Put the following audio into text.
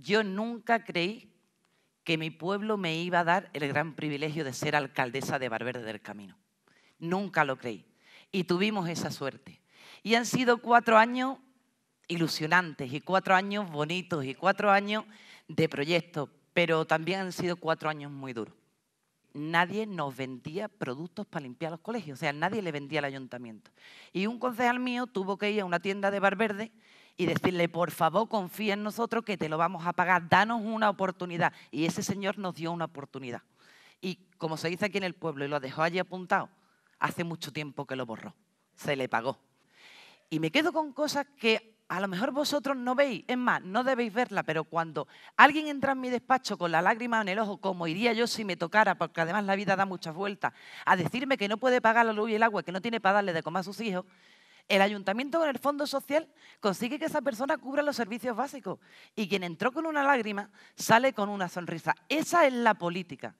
Yo nunca creí que mi pueblo me iba a dar el gran privilegio de ser alcaldesa de Barberde del Camino. Nunca lo creí. Y tuvimos esa suerte. Y han sido cuatro años ilusionantes y cuatro años bonitos y cuatro años de proyectos, pero también han sido cuatro años muy duros. Nadie nos vendía productos para limpiar los colegios, o sea, nadie le vendía al ayuntamiento. Y un concejal mío tuvo que ir a una tienda de Barberde y decirle, por favor, confía en nosotros que te lo vamos a pagar, danos una oportunidad. Y ese señor nos dio una oportunidad. Y como se dice aquí en el pueblo, y lo dejó allí apuntado, hace mucho tiempo que lo borró, se le pagó. Y me quedo con cosas que a lo mejor vosotros no veis, es más, no debéis verla, pero cuando alguien entra en mi despacho con la lágrima en el ojo, como iría yo si me tocara, porque además la vida da muchas vueltas, a decirme que no puede pagar la luz y el agua, que no tiene para darle de comer a sus hijos, el ayuntamiento con el fondo social consigue que esa persona cubra los servicios básicos y quien entró con una lágrima sale con una sonrisa. Esa es la política.